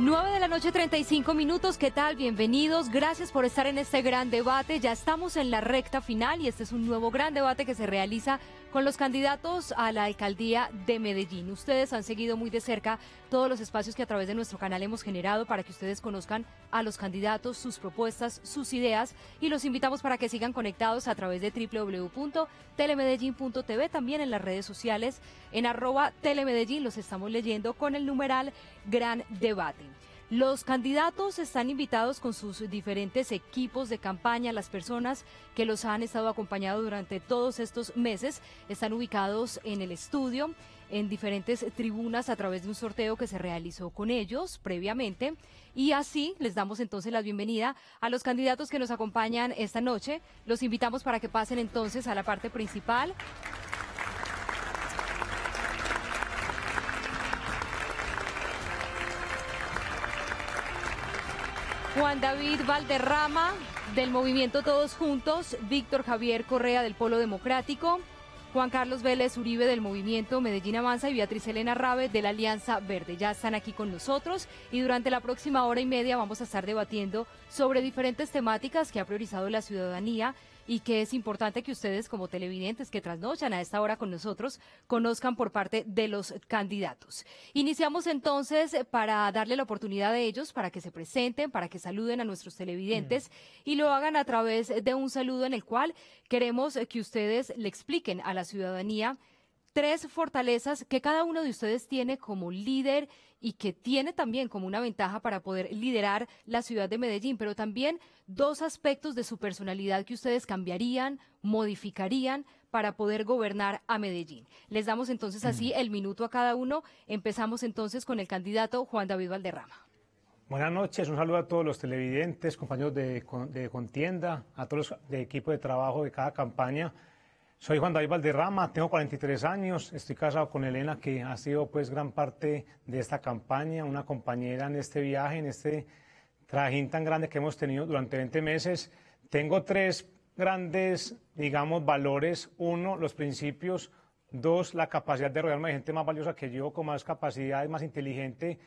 9 de la noche 35 minutos, ¿qué tal? Bienvenidos, gracias por estar en este gran debate. Ya estamos en la recta final y este es un nuevo gran debate que se realiza con los candidatos a la alcaldía de Medellín. Ustedes han seguido muy de cerca todos los espacios que a través de nuestro canal hemos generado para que ustedes conozcan a los candidatos, sus propuestas, sus ideas y los invitamos para que sigan conectados a través de www.telemedellín.tv, también en las redes sociales, en arroba telemedellín, los estamos leyendo con el numeral Gran Debate. Los candidatos están invitados con sus diferentes equipos de campaña. Las personas que los han estado acompañando durante todos estos meses están ubicados en el estudio, en diferentes tribunas a través de un sorteo que se realizó con ellos previamente. Y así les damos entonces la bienvenida a los candidatos que nos acompañan esta noche. Los invitamos para que pasen entonces a la parte principal Juan David Valderrama del movimiento Todos Juntos, Víctor Javier Correa del Polo Democrático, Juan Carlos Vélez Uribe del movimiento Medellín Avanza y Beatriz Elena Rabe de la Alianza Verde. Ya están aquí con nosotros y durante la próxima hora y media vamos a estar debatiendo sobre diferentes temáticas que ha priorizado la ciudadanía y que es importante que ustedes como televidentes que trasnochan a esta hora con nosotros conozcan por parte de los candidatos. Iniciamos entonces para darle la oportunidad a ellos para que se presenten, para que saluden a nuestros televidentes mm. y lo hagan a través de un saludo en el cual queremos que ustedes le expliquen a la ciudadanía tres fortalezas que cada uno de ustedes tiene como líder y que tiene también como una ventaja para poder liderar la ciudad de Medellín, pero también dos aspectos de su personalidad que ustedes cambiarían, modificarían para poder gobernar a Medellín. Les damos entonces así el minuto a cada uno. Empezamos entonces con el candidato Juan David Valderrama. Buenas noches, un saludo a todos los televidentes, compañeros de, de contienda, a todos los de equipo de trabajo de cada campaña. Soy Juan David Valderrama, tengo 43 años, estoy casado con Elena, que ha sido pues gran parte de esta campaña, una compañera en este viaje, en este trajín tan grande que hemos tenido durante 20 meses. Tengo tres grandes, digamos, valores. Uno, los principios. Dos, la capacidad de rodearme de gente más valiosa que yo, con más capacidades, más inteligente.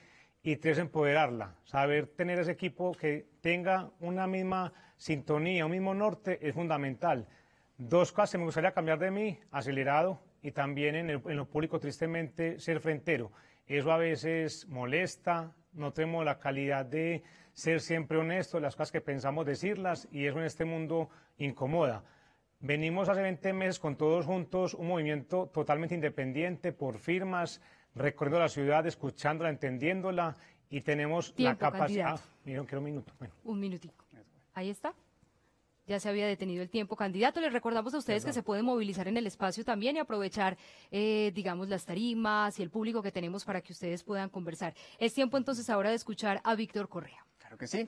Y tres, empoderarla. Saber tener ese equipo que tenga una misma sintonía, un mismo norte, es fundamental. Dos cosas que me gustaría cambiar de mí, acelerado y también en, lo público, tristemente, ser frentero. Eso a veces molesta, no tenemos la calidad de ser siempre honestos, las cosas que pensamos decirlas y eso en este mundo incomoda. Venimos hace 20 meses con todos juntos un movimiento totalmente independiente por firmas, recorriendo la ciudad, escuchándola, entendiéndola y tenemos la capacidad. Ah, un minuto. Un minutico. Ahí está ya se había detenido el tiempo. Candidato, les recordamos a ustedes que se pueden movilizar en el espacio también y aprovechar, eh, digamos, las tarimas y el público que tenemos para que ustedes puedan conversar. Es tiempo entonces ahora de escuchar a Víctor Correa. Claro que sí.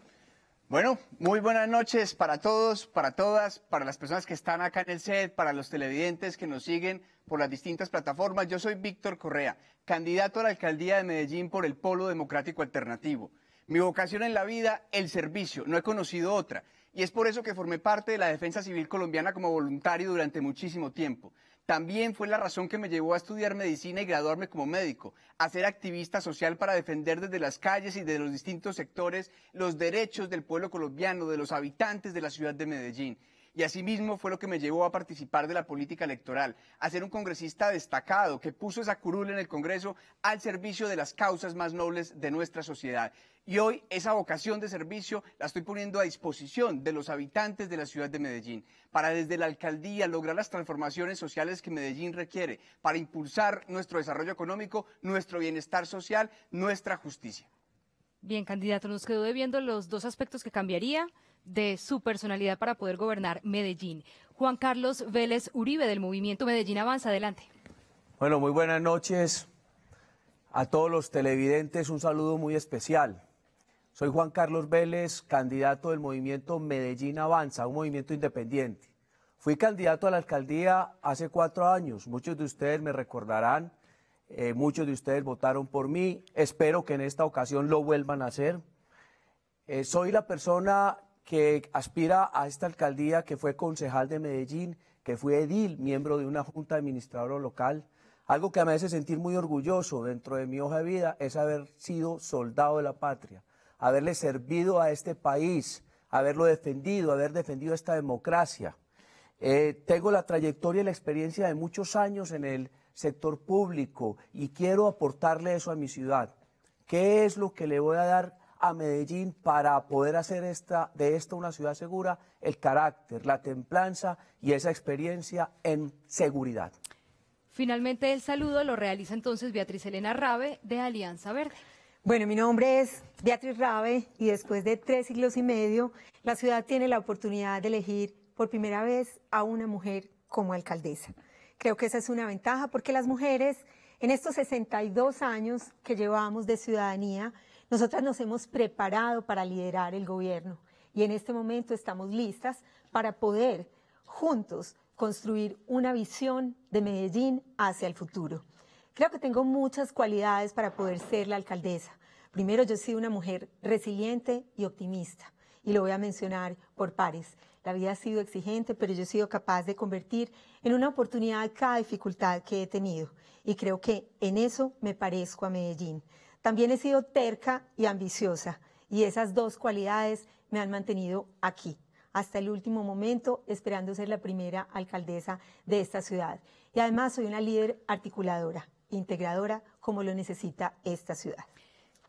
Bueno, muy buenas noches para todos, para todas, para las personas que están acá en el set, para los televidentes que nos siguen por las distintas plataformas. Yo soy Víctor Correa, candidato a la alcaldía de Medellín por el Polo Democrático Alternativo. Mi vocación en la vida, el servicio. No he conocido otra. Y es por eso que formé parte de la Defensa Civil Colombiana como voluntario durante muchísimo tiempo. También fue la razón que me llevó a estudiar medicina y graduarme como médico, a ser activista social para defender desde las calles y de los distintos sectores los derechos del pueblo colombiano, de los habitantes de la ciudad de Medellín. Y asimismo fue lo que me llevó a participar de la política electoral, a ser un congresista destacado que puso esa curul en el Congreso al servicio de las causas más nobles de nuestra sociedad. Y hoy esa vocación de servicio la estoy poniendo a disposición de los habitantes de la ciudad de Medellín, para desde la alcaldía lograr las transformaciones sociales que Medellín requiere, para impulsar nuestro desarrollo económico, nuestro bienestar social, nuestra justicia. Bien, candidato, nos quedó viendo los dos aspectos que cambiaría de su personalidad para poder gobernar Medellín. Juan Carlos Vélez Uribe del movimiento Medellín Avanza, adelante. Bueno, muy buenas noches a todos los televidentes, un saludo muy especial. Soy Juan Carlos Vélez, candidato del movimiento Medellín Avanza, un movimiento independiente. Fui candidato a la alcaldía hace cuatro años. Muchos de ustedes me recordarán, eh, muchos de ustedes votaron por mí. Espero que en esta ocasión lo vuelvan a hacer. Eh, soy la persona que aspira a esta alcaldía, que fue concejal de Medellín, que fue edil, miembro de una junta administradora local. Algo que me hace sentir muy orgulloso dentro de mi hoja de vida es haber sido soldado de la patria haberle servido a este país, haberlo defendido, haber defendido esta democracia. Eh, tengo la trayectoria y la experiencia de muchos años en el sector público y quiero aportarle eso a mi ciudad. ¿Qué es lo que le voy a dar a Medellín para poder hacer esta, de esta una ciudad segura? El carácter, la templanza y esa experiencia en seguridad. Finalmente, el saludo lo realiza entonces Beatriz Elena Rabe de Alianza Verde. Bueno, mi nombre es Beatriz Rabe y después de tres siglos y medio, la ciudad tiene la oportunidad de elegir por primera vez a una mujer como alcaldesa. Creo que esa es una ventaja porque las mujeres en estos 62 años que llevamos de ciudadanía, nosotras nos hemos preparado para liderar el gobierno y en este momento estamos listas para poder juntos construir una visión de Medellín hacia el futuro. Creo que tengo muchas cualidades para poder ser la alcaldesa. Primero, yo he sido una mujer resiliente y optimista, y lo voy a mencionar por pares. La vida ha sido exigente, pero yo he sido capaz de convertir en una oportunidad cada dificultad que he tenido, y creo que en eso me parezco a Medellín. También he sido terca y ambiciosa, y esas dos cualidades me han mantenido aquí, hasta el último momento, esperando ser la primera alcaldesa de esta ciudad. Y además soy una líder articuladora integradora como lo necesita esta ciudad.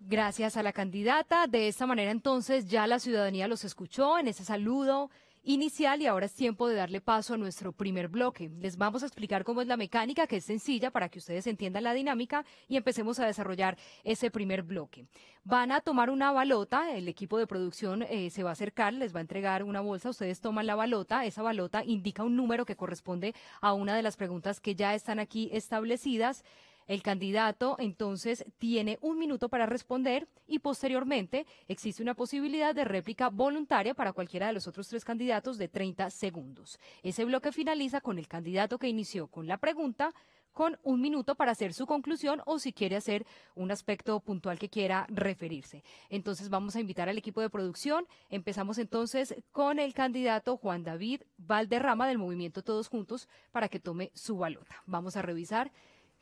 Gracias a la candidata. De esta manera entonces ya la ciudadanía los escuchó en ese saludo inicial y ahora es tiempo de darle paso a nuestro primer bloque. Les vamos a explicar cómo es la mecánica, que es sencilla para que ustedes entiendan la dinámica y empecemos a desarrollar ese primer bloque. Van a tomar una balota, el equipo de producción eh, se va a acercar, les va a entregar una bolsa, ustedes toman la balota, esa balota indica un número que corresponde a una de las preguntas que ya están aquí establecidas. El candidato entonces tiene un minuto para responder y posteriormente existe una posibilidad de réplica voluntaria para cualquiera de los otros tres candidatos de 30 segundos. Ese bloque finaliza con el candidato que inició con la pregunta con un minuto para hacer su conclusión o si quiere hacer un aspecto puntual que quiera referirse. Entonces vamos a invitar al equipo de producción. Empezamos entonces con el candidato Juan David Valderrama del movimiento Todos Juntos para que tome su balota. Vamos a revisar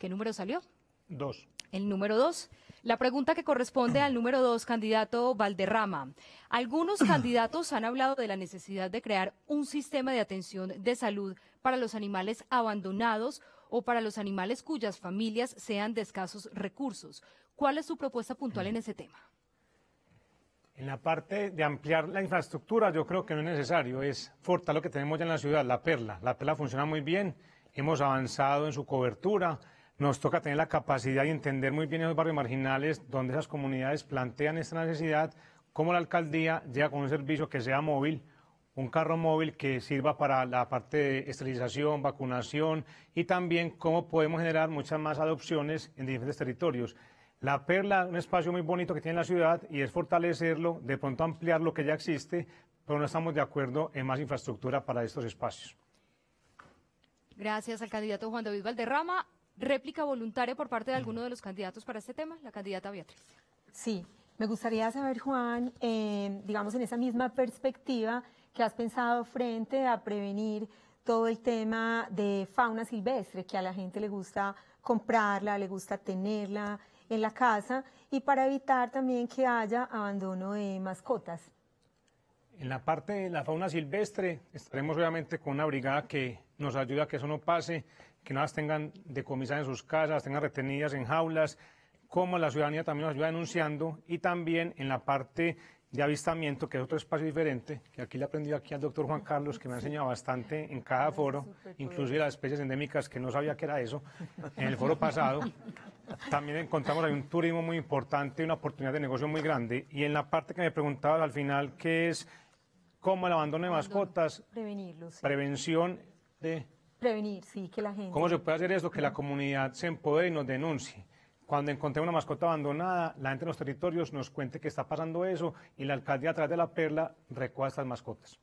¿Qué número salió? Dos. El número dos. La pregunta que corresponde al número dos, candidato Valderrama. Algunos candidatos han hablado de la necesidad de crear un sistema de atención de salud para los animales abandonados o para los animales cuyas familias sean de escasos recursos. ¿Cuál es su propuesta puntual en ese tema? En la parte de ampliar la infraestructura, yo creo que no es necesario, es fortalecer lo que tenemos ya en la ciudad, la perla. La perla funciona muy bien, hemos avanzado en su cobertura, nos toca tener la capacidad y entender muy bien esos barrios marginales donde esas comunidades plantean esta necesidad, cómo la alcaldía llega con un servicio que sea móvil, un carro móvil que sirva para la parte de esterilización, vacunación y también cómo podemos generar muchas más adopciones en diferentes territorios. La Perla, un espacio muy bonito que tiene la ciudad y es fortalecerlo, de pronto ampliar lo que ya existe, pero no estamos de acuerdo en más infraestructura para estos espacios. Gracias al candidato Juan David Valderrama réplica voluntaria por parte de alguno de los candidatos para este tema, la candidata Beatriz. Sí, me gustaría saber, Juan, digamos en esa misma perspectiva que has pensado frente a prevenir todo el tema de fauna silvestre, que a la gente le gusta comprarla, le gusta tenerla en la casa y para evitar también que haya abandono de mascotas. En la parte de la fauna silvestre estaremos obviamente con una brigada que nos ayuda a que eso no pase, que no las tengan decomisadas en sus casas, las tengan retenidas en jaulas, como la ciudadanía también nos ayuda denunciando y también en la parte de avistamiento, que es otro espacio diferente, que aquí le he aprendido aquí al doctor Juan Carlos, que me ha enseñado bastante en cada foro, inclusive las especies endémicas, que no sabía que era eso, en el foro pasado. También encontramos ahí un turismo muy importante, y una oportunidad de negocio muy grande. Y en la parte que me preguntaban al final, que es cómo el abandono de mascotas, prevención de Prevenir, sí, que la gente... ¿Cómo se puede hacer eso? Que la comunidad se empodere y nos denuncie. Cuando encontré una mascota abandonada, la gente en los territorios nos cuente que está pasando eso y la alcaldía atrás de la perla recua estas mascotas.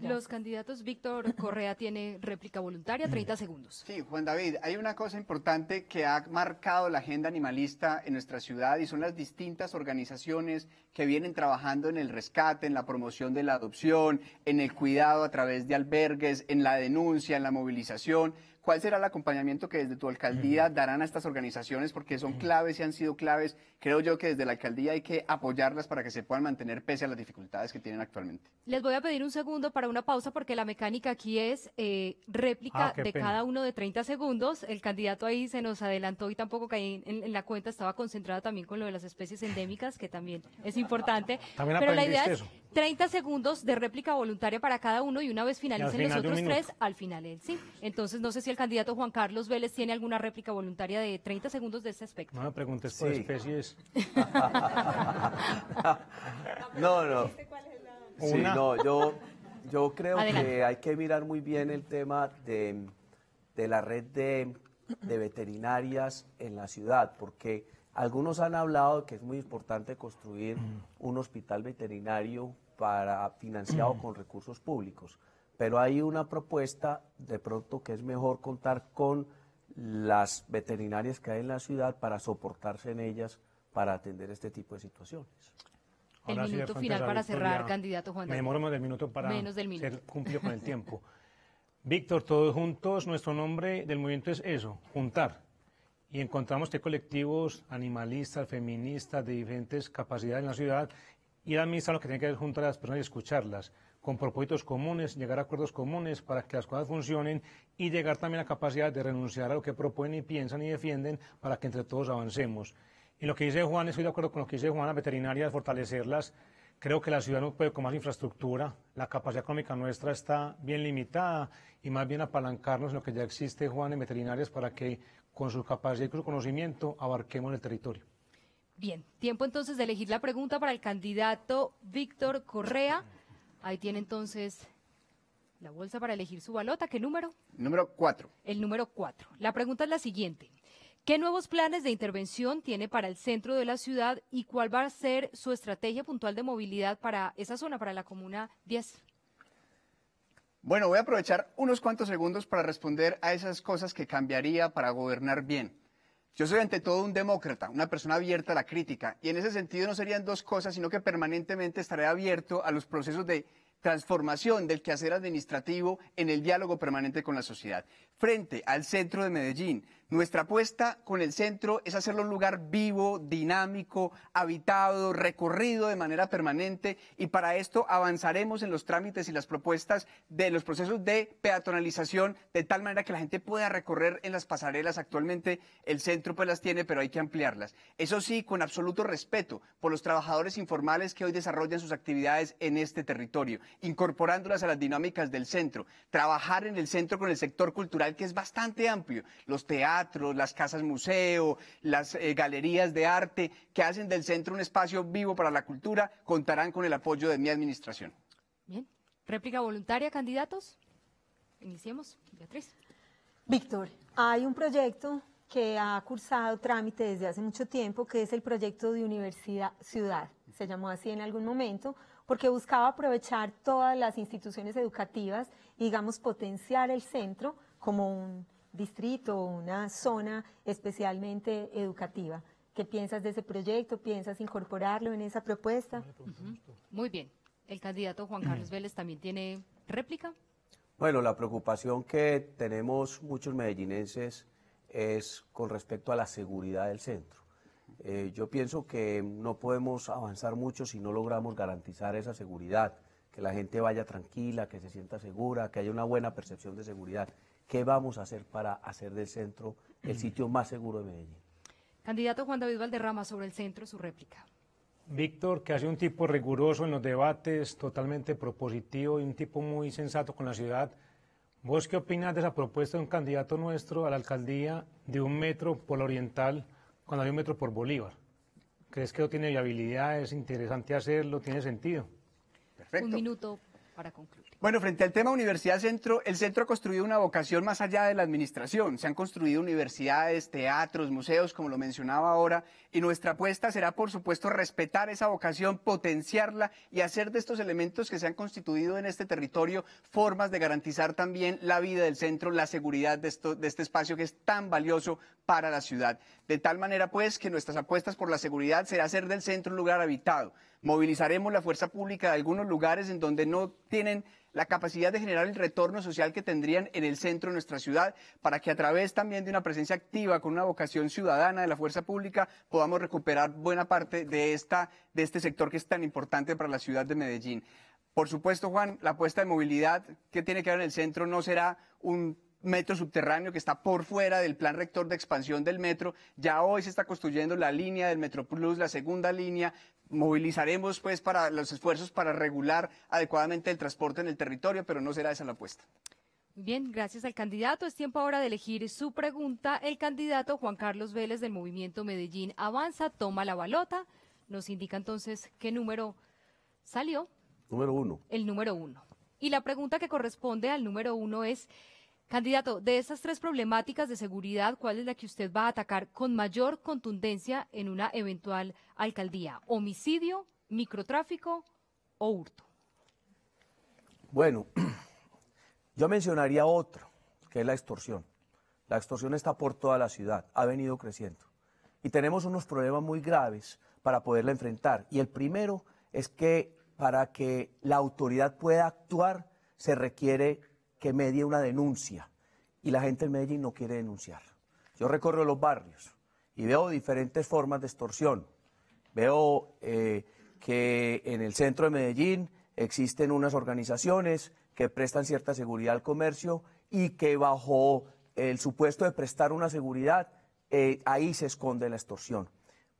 Los candidatos, Víctor Correa tiene réplica voluntaria, 30 segundos. Sí, Juan David, hay una cosa importante que ha marcado la agenda animalista en nuestra ciudad y son las distintas organizaciones que vienen trabajando en el rescate, en la promoción de la adopción, en el cuidado a través de albergues, en la denuncia, en la movilización ¿Cuál será el acompañamiento que desde tu alcaldía darán a estas organizaciones? Porque son claves y han sido claves. Creo yo que desde la alcaldía hay que apoyarlas para que se puedan mantener pese a las dificultades que tienen actualmente. Les voy a pedir un segundo para una pausa porque la mecánica aquí es eh, réplica ah, de cada uno de 30 segundos. El candidato ahí se nos adelantó y tampoco caí en, la cuenta. Estaba concentrada también con lo de las especies endémicas, que también es importante. También Pero la idea es eso. 30 segundos de réplica voluntaria para cada uno y una vez finalicen los otros tres, al final él sí. Entonces, no sé si el candidato Juan Carlos Vélez tiene alguna réplica voluntaria de 30 segundos de ese aspecto. No me preguntes por especies. no, no. Sí, no, yo, yo creo que hay que mirar muy bien el tema de, de la red de, de veterinarias en la ciudad, porque algunos han hablado que es muy importante construir un hospital veterinario para financiado con recursos públicos, pero hay una propuesta de pronto que es mejor contar con las veterinarias que hay en la ciudad para soportarse en ellas para atender este tipo de situaciones. el minuto final para cerrar, candidato Juan. Me demoramos del minuto para ser cumplido con el tiempo. Víctor, todos juntos, nuestro nombre del movimiento es eso, juntar, y encontramos que colectivos animalistas, feministas, de diferentes capacidades en la ciudad, y la lo que tiene que hacer juntar a las personas y escucharlas, con propósitos comunes, llegar a acuerdos comunes para que las cosas funcionen y llegar también a la capacidad de renunciar a lo que proponen y piensan y defienden para que entre todos avancemos. Y lo que dice Juan, estoy de acuerdo con lo que dice Juan, veterinaria, veterinarias, fortalecerlas. Creo que la ciudad no puede con más infraestructura, la capacidad económica nuestra está bien limitada y más bien apalancarnos en lo que ya existe, Juan, en veterinarias para que con sus capacidades y su conocimiento abarquemos el territorio. Bien, tiempo entonces de elegir la pregunta para el candidato Víctor Correa. Ahí tiene entonces la bolsa para elegir su balota. ¿Qué número? Número 4. El número 4. La pregunta es la siguiente. ¿Qué nuevos planes de intervención tiene para el centro de la ciudad y cuál va a ser su estrategia puntual de movilidad para esa zona, para la comuna 10? Bueno, voy a aprovechar unos cuantos segundos para responder a esas cosas que cambiaría para gobernar bien. Yo soy ante todo un demócrata, una persona abierta a la crítica, y en ese sentido no serían dos cosas, sino que permanentemente estaré abierto a los procesos de transformación del quehacer administrativo en el diálogo permanente con la sociedad. Frente al centro de Medellín, nuestra apuesta con el centro es hacerlo un lugar vivo, dinámico, habitado, recorrido de manera permanente y para esto avanzaremos en los trámites y las propuestas de los procesos de peatonalización de tal manera que la gente pueda recorrer en las pasarelas. Actualmente el centro pues las tiene, pero hay que ampliarlas. Eso sí, con absoluto respeto por los trabajadores informales que hoy desarrollan sus actividades en este territorio, incorporándolas a las dinámicas del centro. Trabajar en el centro con el sector cultural que es bastante amplio, los teatros, las casas museo, las eh, galerías de arte, que hacen del centro un espacio vivo para la cultura, contarán con el apoyo de mi administración. Bien. ¿Réplica voluntaria, candidatos? Iniciemos, Beatriz. Víctor, hay un proyecto que ha cursado trámite desde hace mucho tiempo, que es el proyecto de Universidad Ciudad. Se llamó así en algún momento, porque buscaba aprovechar todas las instituciones educativas y, digamos, potenciar el centro como un distrito una zona especialmente educativa. ¿Qué piensas de ese proyecto? ¿Piensas incorporarlo en esa propuesta? Muy bien. El candidato Juan Carlos Vélez también tiene réplica. Bueno, la preocupación que tenemos muchos medellinenses es con respecto a la seguridad del centro. Eh, yo pienso que no podemos avanzar mucho si no logramos garantizar esa seguridad, que la gente vaya tranquila, que se sienta segura, que haya una buena percepción de seguridad. ¿Qué vamos a hacer para hacer del centro el sitio más seguro de Medellín? Candidato Juan David Valderrama sobre el centro, su réplica. Víctor, que hace un tipo riguroso en los debates, totalmente propositivo y un tipo muy sensato con la ciudad. ¿Vos qué opinas de esa propuesta de un candidato nuestro a la alcaldía de un metro por la Oriental cuando hay un metro por Bolívar? ¿Crees que no tiene viabilidad? ¿Es interesante hacerlo? ¿Tiene sentido? Perfecto. Un minuto para concluir. Bueno, frente al tema Universidad Centro, el centro ha construido una vocación más allá de la administración. Se han construido universidades, teatros, museos, como lo mencionaba ahora, y nuestra apuesta será, por supuesto, respetar esa vocación, potenciarla y hacer de estos elementos que se han constituido en este territorio formas de garantizar también la vida del centro, la seguridad de, este espacio que es tan valioso para la ciudad. De tal manera, pues, que nuestras apuestas por la seguridad será hacer del centro un lugar habitado. Movilizaremos la fuerza pública de algunos lugares en donde no tienen la capacidad de generar el retorno social que tendrían en el centro de nuestra ciudad, para que a través también de una presencia activa, con una vocación ciudadana de la fuerza pública, podamos recuperar buena parte de, esta, de este sector que es tan importante para la ciudad de Medellín. Por supuesto, Juan, la apuesta de movilidad que tiene que ver en el centro no será un metro subterráneo que está por fuera del plan rector de expansión del metro. Ya hoy se está construyendo la línea del Metro Plus, la segunda línea movilizaremos pues para los esfuerzos para regular adecuadamente el transporte en el territorio, pero no será esa la apuesta. Bien, gracias al candidato. Es tiempo ahora de elegir su pregunta. El candidato Juan Carlos Vélez del movimiento Medellín Avanza toma la balota. Nos indica entonces qué número salió. Número uno. El número uno. Y la pregunta que corresponde al número uno es, Candidato, de esas tres problemáticas de seguridad, ¿cuál es la que usted va a atacar con mayor contundencia en una eventual alcaldía? ¿Homicidio, microtráfico o hurto? Bueno, yo mencionaría otro, que es la extorsión. La extorsión está por toda la ciudad, ha venido creciendo. Y tenemos unos problemas muy graves para poderla enfrentar. Y el primero es que para que la autoridad pueda actuar se requiere que medie una denuncia. Y la gente en Medellín no quiere denunciar. Yo recorro los barrios y veo diferentes formas de extorsión. Veo eh, que en el centro de Medellín existen unas organizaciones que prestan cierta seguridad al comercio y que bajo el supuesto de prestar una seguridad, eh, ahí se esconde la extorsión.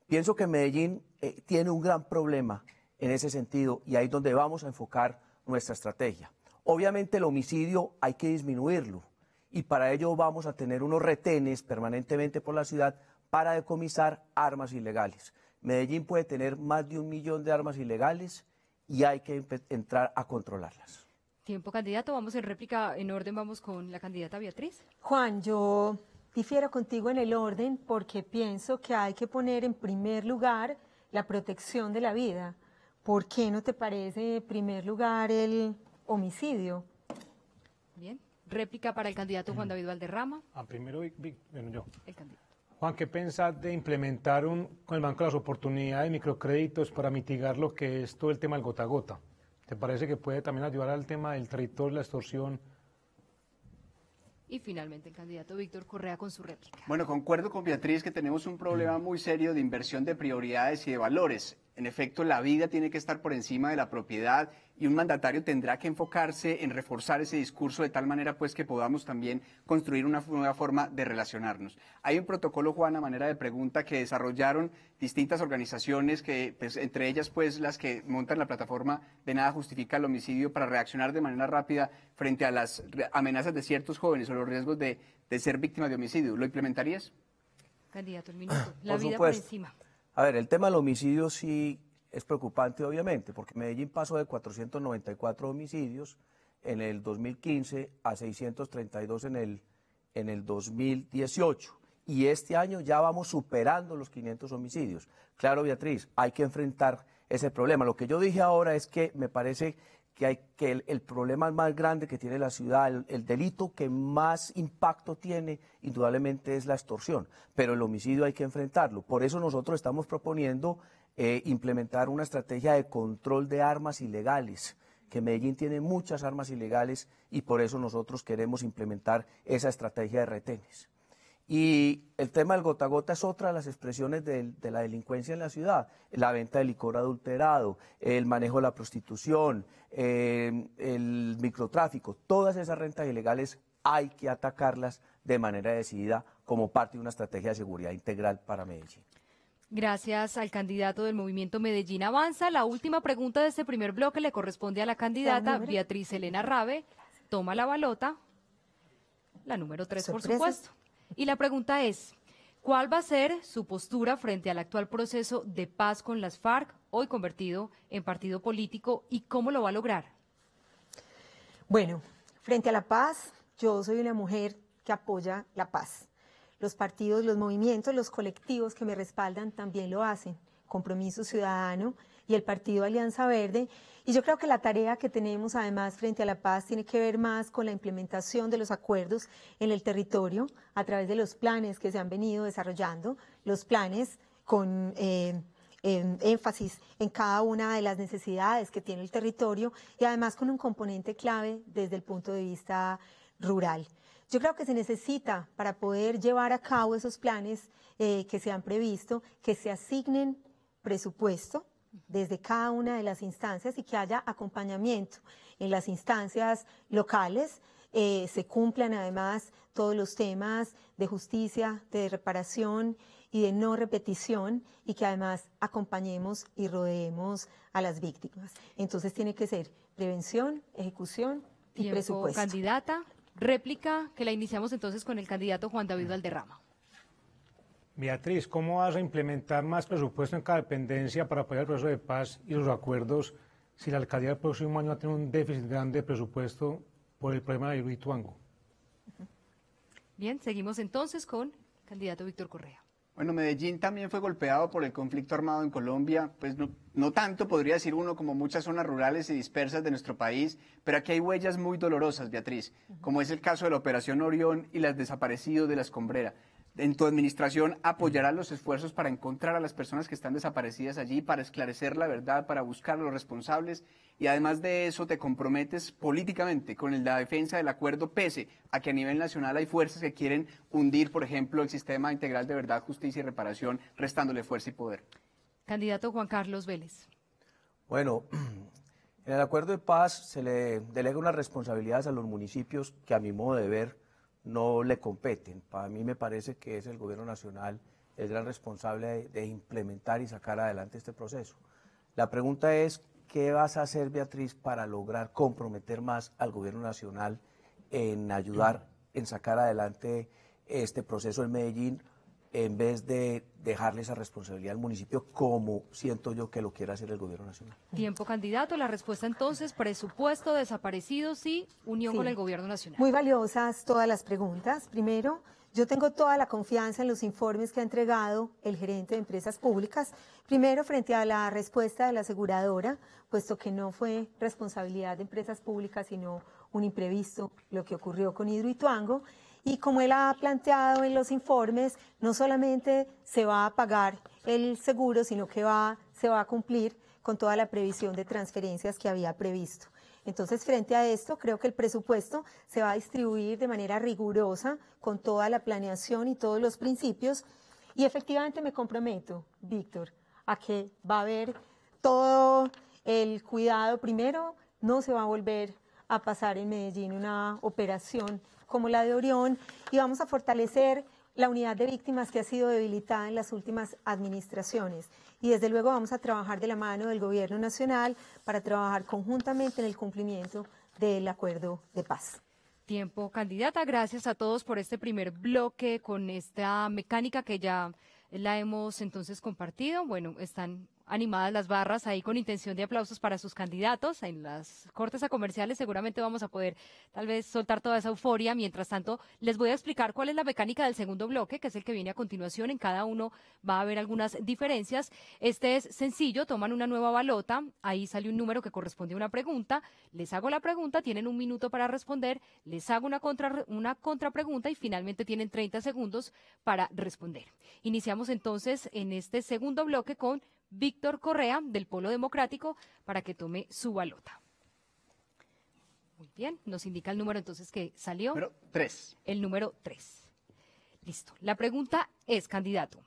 Pienso que Medellín eh, tiene un gran problema en ese sentido y ahí es donde vamos a enfocar nuestra estrategia. Obviamente el homicidio hay que disminuirlo y para ello vamos a tener unos retenes permanentemente por la ciudad para decomisar armas ilegales. Medellín puede tener más de un millón de armas ilegales y hay que entrar a controlarlas. Tiempo, candidato. Vamos en réplica, en orden, vamos con la candidata Beatriz. Juan, yo difiero contigo en el orden porque pienso que hay que poner en primer lugar la protección de la vida. ¿Por qué no te parece en primer lugar el homicidio. Bien. Réplica para el candidato Juan mm. David Valderrama. Ah, primero, yo. El candidato. Juan, ¿qué piensa de implementar un, con el Banco las oportunidades de microcréditos para mitigar lo que es todo el tema del gota a gota? ¿Te parece que puede también ayudar al tema del territorio, la extorsión? Y finalmente el candidato Víctor Correa con su réplica. Bueno, concuerdo con Beatriz que tenemos un problema mm. muy serio de inversión de prioridades y de valores. En efecto, la vida tiene que estar por encima de la propiedad y un mandatario tendrá que enfocarse en reforzar ese discurso de tal manera pues que podamos también construir una nueva forma de relacionarnos. Hay un protocolo, Juan, a manera de pregunta que desarrollaron distintas organizaciones, que, pues, entre ellas pues las que montan la plataforma de Nada Justifica el Homicidio para reaccionar de manera rápida frente a las amenazas de ciertos jóvenes o los riesgos de, ser víctima de homicidio. ¿Lo implementarías? Candidato, el minuto. Ah, la vida por encima. A ver, el tema del homicidio sí es preocupante, obviamente, porque Medellín pasó de 494 homicidios en el 2015 a 632 en el, en el 2018. Y este año ya vamos superando los 500 homicidios. Claro, Beatriz, hay que enfrentar ese problema. Lo que yo dije ahora es que me parece que, el, problema más grande que tiene la ciudad, el, delito que más impacto tiene, indudablemente es la extorsión, pero el homicidio hay que enfrentarlo. Por eso nosotros estamos proponiendo eh, implementar una estrategia de control de armas ilegales, que Medellín tiene muchas armas ilegales y por eso nosotros queremos implementar esa estrategia de retenes. Y el tema del gota gota es otra de las expresiones de, la delincuencia en la ciudad. La venta de licor adulterado, el manejo de la prostitución, em, el microtráfico, todas esas rentas ilegales hay que atacarlas de manera decidida como parte de una estrategia de seguridad integral para Medellín. Gracias al candidato del movimiento Medellín Avanza. La última pregunta de este primer bloque le corresponde a la candidata Beatriz Elena Rabe. Toma la balota, la número tres, por supuesto. Y la pregunta es, ¿cuál va a ser su postura frente al actual proceso de paz con las FARC, hoy convertido en partido político, y cómo lo va a lograr? Bueno, frente a la paz, yo soy una mujer que apoya la paz. Los partidos, los movimientos, los colectivos que me respaldan también lo hacen. Compromiso Ciudadano y el partido Alianza Verde. Y yo creo que la tarea que tenemos además frente a la paz tiene que ver más con la implementación de los acuerdos en el territorio a través de los planes que se han venido desarrollando, los planes con... Eh, énfasis en cada una de las necesidades que tiene el territorio y además con un componente clave desde el punto de vista rural. Yo creo que se necesita para poder llevar a cabo esos planes eh, que se han previsto, que se asignen presupuesto desde cada una de las instancias y que haya acompañamiento en las instancias locales. Eh, se cumplan además todos los temas de justicia, de reparación y de no repetición y que además acompañemos y rodeemos a las víctimas. Entonces tiene que ser prevención, ejecución y presupuesto. Candidata, réplica que la iniciamos entonces con el candidato Juan David Valderrama. Beatriz, ¿cómo vas a implementar más presupuesto en cada dependencia para apoyar el proceso de paz y los acuerdos si la alcaldía del próximo año va a tener un déficit grande de presupuesto por el problema de Tuango? Bien, seguimos entonces con el candidato Víctor Correa. Bueno, Medellín también fue golpeado por el conflicto armado en Colombia, pues no, no, tanto podría decir uno como muchas zonas rurales y dispersas de nuestro país, pero aquí hay huellas muy dolorosas, Beatriz, como es el caso de la Operación Orión y las desaparecidos de la Escombrera en tu administración apoyará los esfuerzos para encontrar a las personas que están desaparecidas allí, para esclarecer la verdad, para buscar a los responsables y además de eso te comprometes políticamente con la defensa del acuerdo pese a que a nivel nacional hay fuerzas que quieren hundir, por ejemplo, el sistema integral de verdad, justicia y reparación, restándole fuerza y poder. Candidato Juan Carlos Vélez. Bueno, en el acuerdo de paz se le delega unas responsabilidades a los municipios que a mi modo de ver no le competen. Para mí me parece que es el gobierno nacional el gran responsable de, implementar y sacar adelante este proceso. La pregunta es, ¿qué vas a hacer, Beatriz, para lograr comprometer más al gobierno nacional en ayudar, en sacar adelante este proceso en Medellín? en vez de dejarle esa responsabilidad al municipio como siento yo que lo quiere hacer el gobierno nacional. Tiempo candidato, la respuesta entonces, presupuesto, desaparecido, sí, unión con el gobierno nacional. Muy valiosas todas las preguntas. Primero, yo tengo toda la confianza en los informes que ha entregado el gerente de empresas públicas. Primero, frente a la respuesta de la aseguradora, puesto que no fue responsabilidad de empresas públicas, sino un imprevisto, lo que ocurrió con Hidroituango y como él ha planteado en los informes, no solamente se va a pagar el seguro, sino que va, se va a cumplir con toda la previsión de transferencias que había previsto. Entonces, frente a esto, creo que el presupuesto se va a distribuir de manera rigurosa, con toda la planeación y todos los principios. Y efectivamente me comprometo, Víctor, a que va a haber todo el cuidado. Primero, no se va a volver a pasar en Medellín una operación como la de Orión y vamos a fortalecer la unidad de víctimas que ha sido debilitada en las últimas administraciones. Y desde luego vamos a trabajar de la mano del Gobierno Nacional para trabajar conjuntamente en el cumplimiento del acuerdo de paz tiempo, candidata. Gracias a todos por este primer bloque con esta mecánica que ya la hemos entonces compartido. Bueno, están animadas las barras ahí con intención de aplausos para sus candidatos. En las cortes a comerciales seguramente vamos a poder tal vez soltar toda esa euforia. Mientras tanto, les voy a explicar cuál es la mecánica del segundo bloque, que es el que viene a continuación. En cada uno va a haber algunas diferencias. Este es sencillo, toman una nueva balota, ahí sale un número que corresponde a una pregunta, les hago la pregunta, tienen un minuto para responder, les hago una contra una contrapregunta y finalmente tienen 30 segundos para responder. Iniciamos entonces en este segundo bloque con Víctor Correa del Polo Democrático para que tome su balota. Muy bien, nos indica el número entonces que salió. Número 3. El número 3. Listo. La pregunta es, candidato,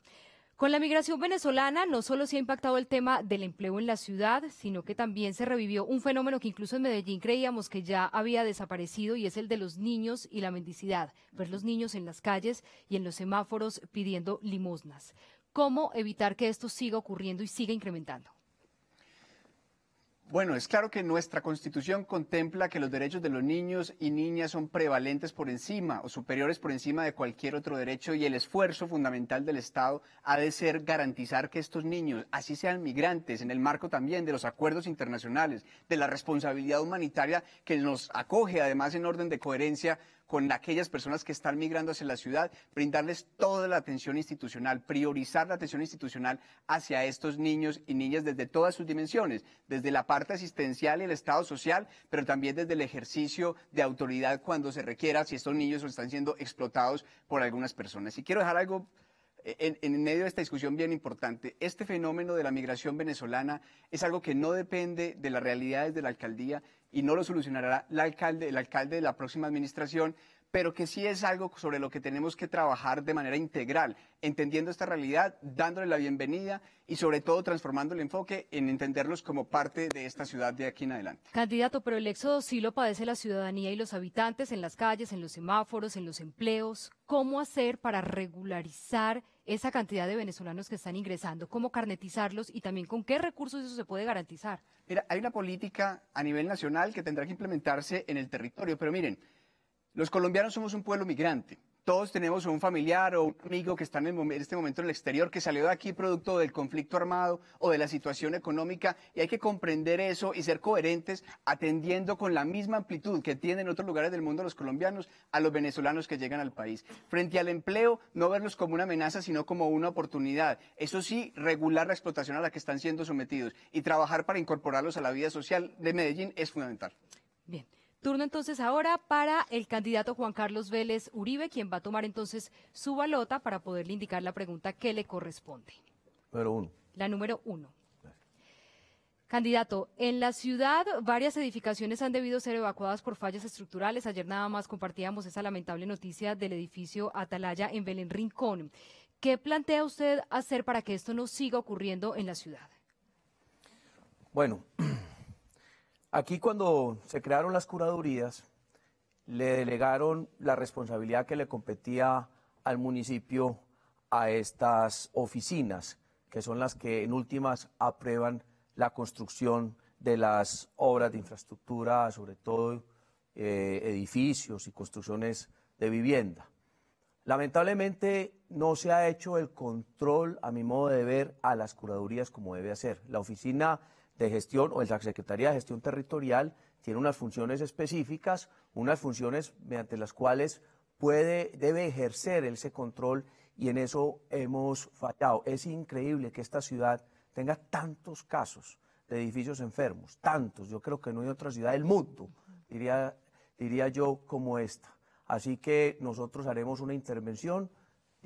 con la migración venezolana no solo se ha impactado el tema del empleo en la ciudad, sino que también se revivió un fenómeno que incluso en Medellín creíamos que ya había desaparecido y es el de los niños y la mendicidad, ver pues los niños en las calles y en los semáforos pidiendo limosnas. ¿Cómo evitar que esto siga ocurriendo y siga incrementando? Bueno, es claro que nuestra Constitución contempla que los derechos de los niños y niñas son prevalentes por encima o superiores por encima de cualquier otro derecho y el esfuerzo fundamental del Estado ha de ser garantizar que estos niños, así sean migrantes, en el marco también de los acuerdos internacionales, de la responsabilidad humanitaria que nos acoge además en orden de coherencia con aquellas personas que están migrando hacia la ciudad, brindarles toda la atención institucional, priorizar la atención institucional hacia estos niños y niñas desde todas sus dimensiones, desde la parte asistencial y el estado social, pero también desde el ejercicio de autoridad cuando se requiera, si estos niños están siendo explotados por algunas personas. Y quiero dejar algo en, en, medio de esta discusión bien importante, este fenómeno de la migración venezolana es algo que no depende de las realidades de la alcaldía, y no lo solucionará el alcalde, el alcalde de la próxima administración, pero que sí es algo sobre lo que tenemos que trabajar de manera integral, entendiendo esta realidad, dándole la bienvenida y sobre todo transformando el enfoque en entenderlos como parte de esta ciudad de aquí en adelante. Candidato, pero el éxodo sí lo padece la ciudadanía y los habitantes en las calles, en los semáforos, en los empleos. ¿Cómo hacer para regularizar esa cantidad de venezolanos que están ingresando? ¿Cómo carnetizarlos y también con qué recursos eso se puede garantizar? Mira, hay una política a nivel nacional que tendrá que implementarse en el territorio, pero miren, los colombianos somos un pueblo migrante. Todos tenemos un familiar o un amigo que está en, este momento en el exterior, que salió de aquí producto del conflicto armado o de la situación económica, y hay que comprender eso y ser coherentes atendiendo con la misma amplitud que tienen otros lugares del mundo los colombianos a los venezolanos que llegan al país. Frente al empleo, no verlos como una amenaza, sino como una oportunidad. Eso sí, regular la explotación a la que están siendo sometidos y trabajar para incorporarlos a la vida social de Medellín es fundamental. Bien. Turno entonces ahora para el candidato Juan Carlos Vélez Uribe, quien va a tomar entonces su balota para poderle indicar la pregunta que le corresponde. Número uno. La número uno. Candidato, en la ciudad varias edificaciones han debido ser evacuadas por fallas estructurales. Ayer nada más compartíamos esa lamentable noticia del edificio Atalaya en Belén Rincón. ¿Qué plantea usted hacer para que esto no siga ocurriendo en la ciudad? Bueno, Aquí cuando se crearon las curadurías, le delegaron la responsabilidad que le competía al municipio a estas oficinas, que son las que en últimas aprueban la construcción de las obras de infraestructura, sobre todo eh, edificios y construcciones de vivienda. Lamentablemente no se ha hecho el control, a mi modo de ver, a las curadurías como debe hacer. La oficina de gestión o el la Secretaría de Gestión Territorial tiene unas funciones específicas, unas funciones mediante las cuales puede, debe ejercer ese control y en eso hemos fallado. Es increíble que esta ciudad tenga tantos casos de edificios enfermos, tantos. Yo creo que no hay otra ciudad del mundo, diría, diría yo, como esta. Así que nosotros haremos una intervención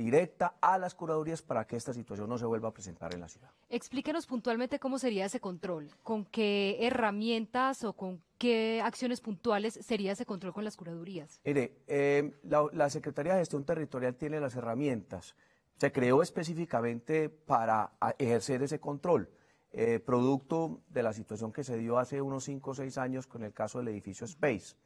directa a las curadurías para que esta situación no se vuelva a presentar en la ciudad. Explíquenos puntualmente cómo sería ese control, con qué herramientas o con qué acciones puntuales sería ese control con las curadurías. Mire, em, la, Secretaría de Gestión Territorial tiene las herramientas. Se creó específicamente para ah, ejercer ese control. Eh, producto de la situación que se dio hace unos 5 o 6 años con el caso del edificio Space.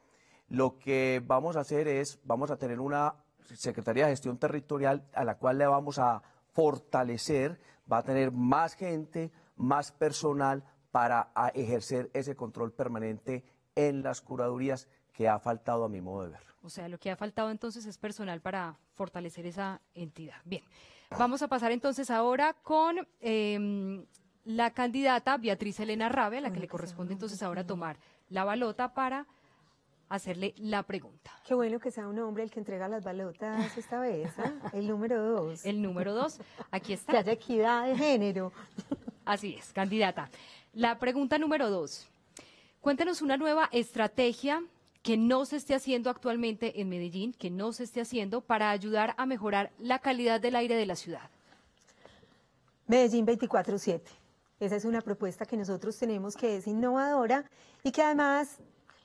Lo que vamos a hacer es, vamos a tener una Secretaría de Gestión Territorial a la cual le vamos a fortalecer, va a tener más gente, más personal para ejercer ese control permanente en las curadurías que ha faltado a mi modo de ver. O sea, lo que ha faltado entonces es personal para fortalecer esa entidad. Bien, vamos a pasar entonces ahora con em, la candidata Beatriz Elena Rabe, la que le corresponde entonces ahora tomar la balota para hacerle la pregunta. Qué bueno que sea un hombre el que entrega las balotas esta vez, ¿eh? el número dos. El número dos, aquí está. Que haya equidad de género. Así es, candidata. La pregunta número dos. Cuéntanos una nueva estrategia que no se esté haciendo actualmente en Medellín, que no se esté haciendo para ayudar a mejorar la calidad del aire de la ciudad. Medellín 24-7. Esa es una propuesta que nosotros tenemos que es innovadora y que además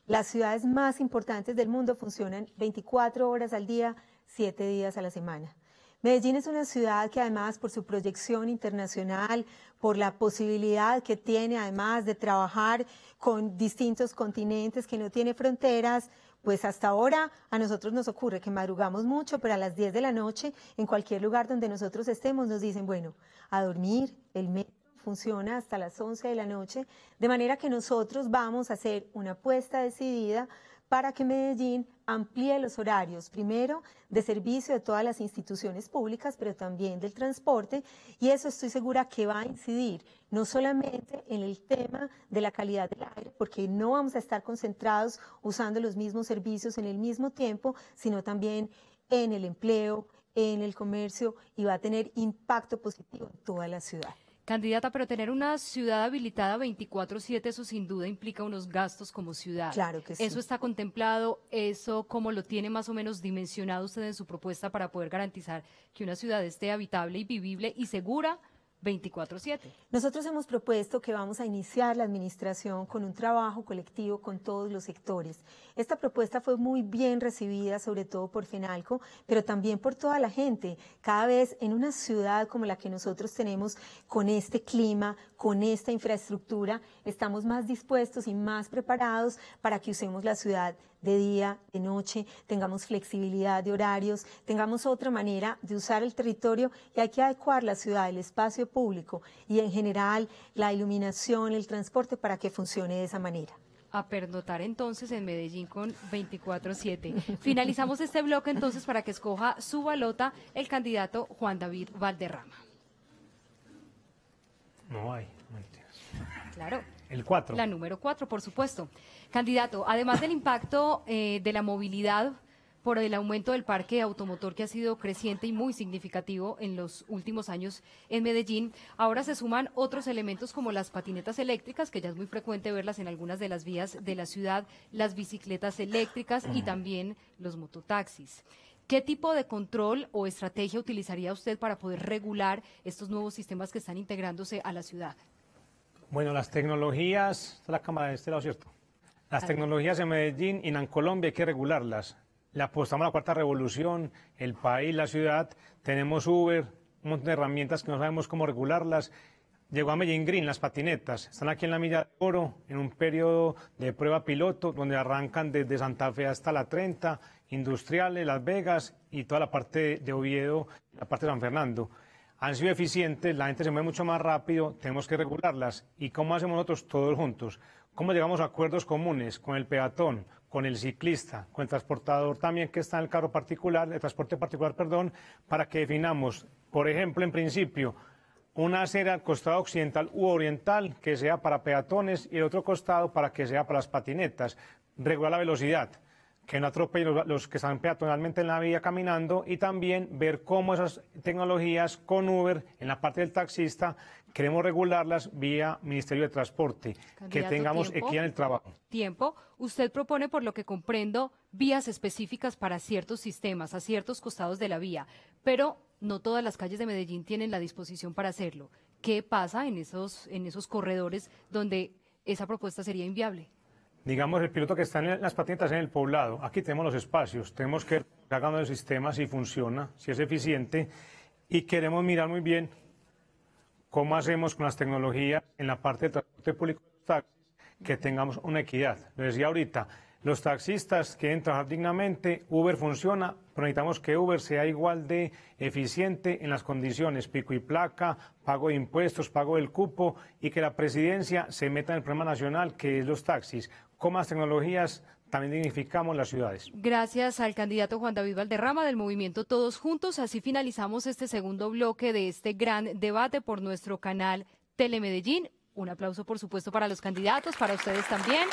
las ciudades más importantes del mundo funcionan 24 horas al día, 7 días a la semana. Medellín es una ciudad que además por su proyección internacional, por la posibilidad que tiene además de trabajar con distintos continentes, que no tiene fronteras, pues hasta ahora a nosotros nos ocurre que madrugamos mucho, pero a las 10 de la noche, en cualquier lugar donde nosotros estemos, nos dicen, bueno, a dormir, el mes funciona hasta las 11 de la noche, de manera que nosotros vamos a hacer una apuesta decidida para que Medellín amplíe los horarios, primero de servicio de todas las instituciones públicas, pero también del transporte, y eso estoy segura que va a incidir no solamente en el tema de la calidad del aire, porque no vamos a estar concentrados usando los mismos servicios en el mismo tiempo, sino también en el empleo, en el comercio, y va a tener impacto positivo en toda la ciudad. Candidata, pero tener una ciudad habilitada 24/7, eso sin duda implica unos gastos como ciudad. Claro que sí. ¿Eso está contemplado? ¿Eso como lo tiene más o menos dimensionado usted en su propuesta para poder garantizar que una ciudad esté habitable y vivible y segura? 24-7. Nosotros hemos propuesto que vamos a iniciar la administración con un trabajo colectivo con todos los sectores. Esta propuesta fue muy bien recibida, sobre todo por FENALCO, pero también por toda la gente. Cada vez en una ciudad como la que nosotros tenemos, con este clima, con esta infraestructura, estamos más dispuestos y más preparados para que usemos la ciudad de día, de noche, tengamos flexibilidad de horarios, tengamos otra manera de usar el territorio y hay que adecuar la ciudad, el espacio público y en general la iluminación, el transporte para que funcione de esa manera a pernotar entonces en Medellín con 24-7. Finalizamos este bloque entonces para que escoja su balota el candidato Juan David Valderrama. No hay, Claro. El 4. La número 4, por supuesto. Candidato, además del impacto eh, de la movilidad por el aumento del parque automotor que ha sido creciente y muy significativo en los últimos años en Medellín. Ahora se suman otros elementos como las patinetas eléctricas, que ya es muy frecuente verlas en algunas de las vías de la ciudad, las bicicletas eléctricas y también los mototaxis. ¿Qué tipo de control o estrategia utilizaría usted para poder regular estos nuevos sistemas que están integrándose a la ciudad? Bueno, las tecnologías, está la cámara de este ¿cierto? Las tecnologías en Medellín y en Colombia hay que regularlas. Le apostamos a la cuarta revolución, el país, la ciudad, tenemos Uber, un montón de herramientas que no sabemos cómo regularlas. Llegó a Medellín Green, las patinetas, están aquí en la Milla de Oro, en un periodo de prueba piloto, donde arrancan desde Santa Fe hasta la 30, industriales, Las Vegas y toda la parte de Oviedo, la parte de San Fernando han sido eficientes, la gente se mueve mucho más rápido, tenemos que regularlas. ¿Y cómo hacemos nosotros todos juntos? ¿Cómo llegamos a acuerdos comunes con el peatón, con el ciclista, con el transportador también que está en el carro particular, el transporte particular, perdón, para que definamos, por ejemplo, en principio, una acera al costado occidental u oriental que sea para peatones y el otro costado para que sea para las patinetas, regular la velocidad que no atropellen los, que están peatonalmente en la vía caminando y también ver cómo esas tecnologías con Uber en la parte del taxista queremos regularlas vía Ministerio de Transporte, que tengamos equidad en el trabajo. Tiempo, usted propone por lo que comprendo vías específicas para ciertos sistemas, a ciertos costados de la vía, pero no todas las calles de Medellín tienen la disposición para hacerlo. ¿Qué pasa en esos en esos corredores donde esa propuesta sería inviable? digamos, el piloto que está en las patinetas en el poblado. Aquí tenemos los espacios, tenemos que ir cagando el sistema si funciona, si es eficiente, y queremos mirar muy bien cómo hacemos con las tecnologías en la parte de transporte público que tengamos una equidad. Lo decía ahorita, los taxistas que entran dignamente, Uber funciona, pero necesitamos que Uber sea igual de eficiente en las condiciones, pico y placa, pago de impuestos, pago del cupo y que la presidencia se meta en el problema nacional que es los taxis. Con más tecnologías también dignificamos las ciudades. Gracias al candidato Juan David Valderrama del movimiento Todos Juntos. Así finalizamos este segundo bloque de este gran debate por nuestro canal Telemedellín. Un aplauso, por supuesto, para los candidatos, para ustedes también.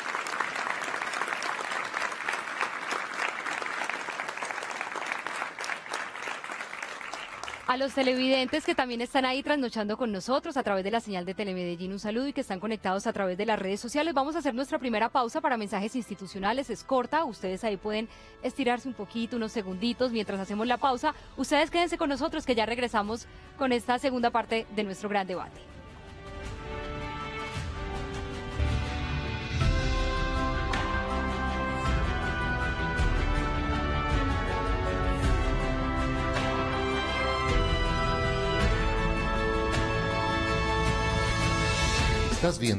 A los televidentes que también están ahí trasnochando con nosotros a través de la señal de Telemedellín, un saludo y que están conectados a través de las redes sociales. Vamos a hacer nuestra primera pausa para mensajes institucionales. Es corta, ustedes ahí pueden estirarse un poquito, unos segunditos mientras hacemos la pausa. Ustedes quédense con nosotros que ya regresamos con esta segunda parte de nuestro gran debate. Estás viendo.